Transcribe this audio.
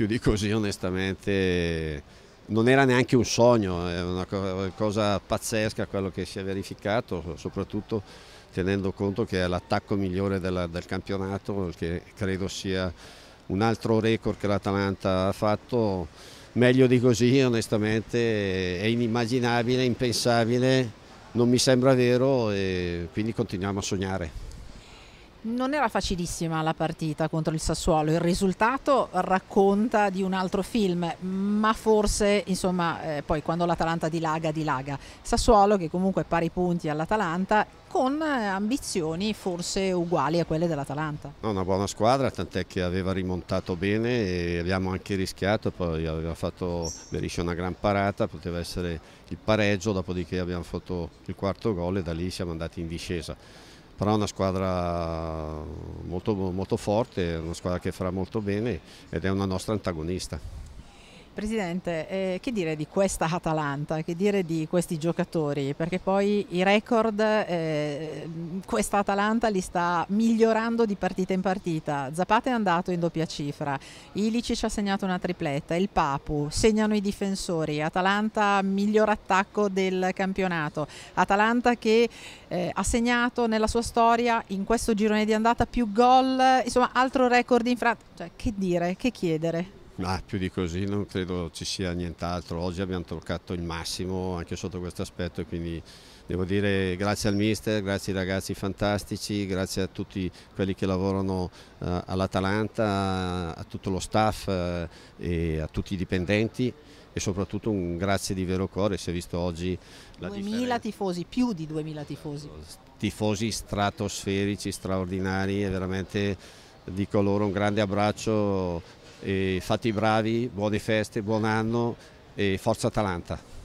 più di così onestamente non era neanche un sogno, è una cosa pazzesca quello che si è verificato, soprattutto tenendo conto che è l'attacco migliore della, del campionato, che credo sia un altro record che l'Atalanta ha fatto. Meglio di così, onestamente, è inimmaginabile, impensabile, non mi sembra vero e quindi continuiamo a sognare. Non era facilissima la partita contro il Sassuolo, il risultato racconta di un altro film, ma forse insomma eh, poi quando l'Atalanta dilaga, dilaga. Sassuolo che comunque pari punti all'Atalanta con eh, ambizioni forse uguali a quelle dell'Atalanta. No, una buona squadra, tant'è che aveva rimontato bene e abbiamo anche rischiato, poi aveva fatto Beriscia una gran parata, poteva essere il pareggio, dopodiché abbiamo fatto il quarto gol e da lì siamo andati in discesa però è una squadra molto, molto forte, una squadra che farà molto bene ed è una nostra antagonista. Presidente, eh, che dire di questa Atalanta, che dire di questi giocatori? Perché poi i record, eh, questa Atalanta li sta migliorando di partita in partita. Zapata è andato in doppia cifra, Ilici ci ha segnato una tripletta, il Papu, segnano i difensori, Atalanta miglior attacco del campionato, Atalanta che eh, ha segnato nella sua storia in questo girone di andata più gol, insomma altro record in Francia. Cioè, che dire, che chiedere? Ma più di così non credo ci sia nient'altro, oggi abbiamo toccato il massimo anche sotto questo aspetto, quindi devo dire grazie al mister, grazie ai ragazzi fantastici, grazie a tutti quelli che lavorano uh, all'Atalanta, a tutto lo staff uh, e a tutti i dipendenti e soprattutto un grazie di vero cuore, si è visto oggi la 2000 differenza. tifosi, più di 2000 tifosi. Tifosi stratosferici, straordinari, e veramente dico loro un grande abbraccio fate i bravi, buone feste, buon anno e forza Atalanta.